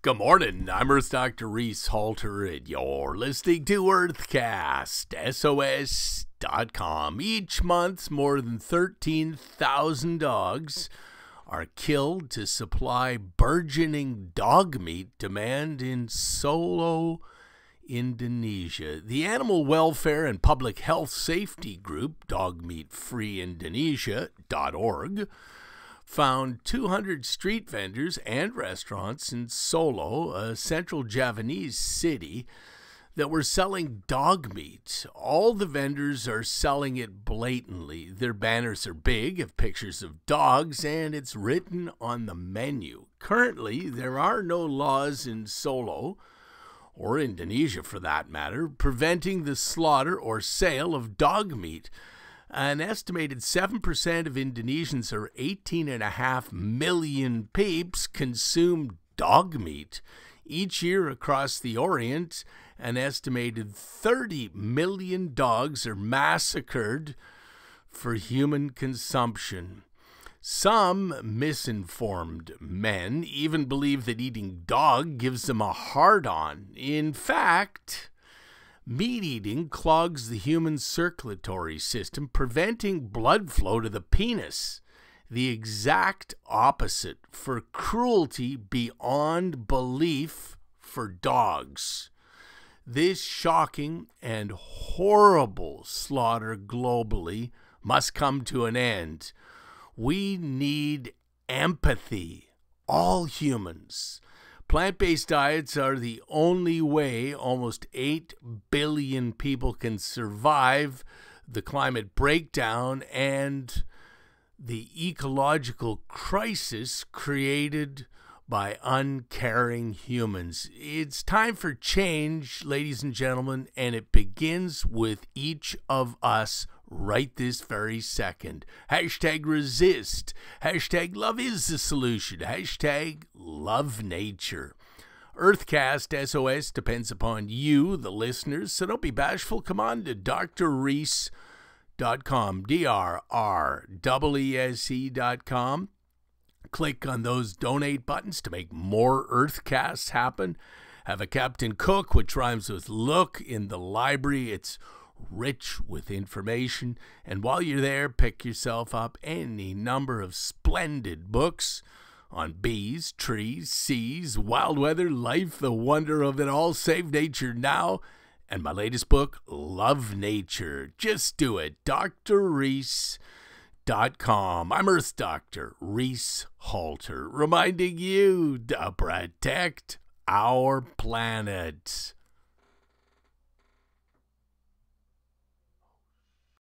Good morning. I'm Earth Dr. Reese Halter, and you're listening to Earthcast, SOS.com. Each month, more than 13,000 dogs are killed to supply burgeoning dog meat demand in Solo, Indonesia. The Animal Welfare and Public Health Safety Group, DogMeatFreeIndonesia.org found 200 street vendors and restaurants in Solo, a central Javanese city, that were selling dog meat. All the vendors are selling it blatantly. Their banners are big, have pictures of dogs, and it's written on the menu. Currently, there are no laws in Solo or Indonesia for that matter, preventing the slaughter or sale of dog meat. An estimated 7% of Indonesians, or 18.5 million peeps, consume dog meat. Each year across the Orient, an estimated 30 million dogs are massacred for human consumption. Some misinformed men even believe that eating dog gives them a hard on. In fact, Meat eating clogs the human circulatory system, preventing blood flow to the penis. The exact opposite for cruelty beyond belief for dogs. This shocking and horrible slaughter globally must come to an end. We need empathy, all humans. Plant based diets are the only way almost 8 billion people can survive the climate breakdown and the ecological crisis created by uncaring humans. It's time for change, ladies and gentlemen, and it begins with each of us right this very second. Hashtag resist. Hashtag love is the solution. Hashtag love nature. Earthcast SOS depends upon you, the listeners, so don't be bashful. Come on to drreese.com, D R R E S E.com. Click on those donate buttons to make more Earthcasts happen. Have a Captain Cook, which rhymes with look, in the library. It's rich with information, and while you're there, pick yourself up any number of splendid books on bees, trees, seas, wild weather, life, the wonder of it all, save nature now, and my latest book, Love Nature. Just do it. Dr. Reese. Dot com. I'm Earth Doctor Reese Halter, reminding you to protect our planet.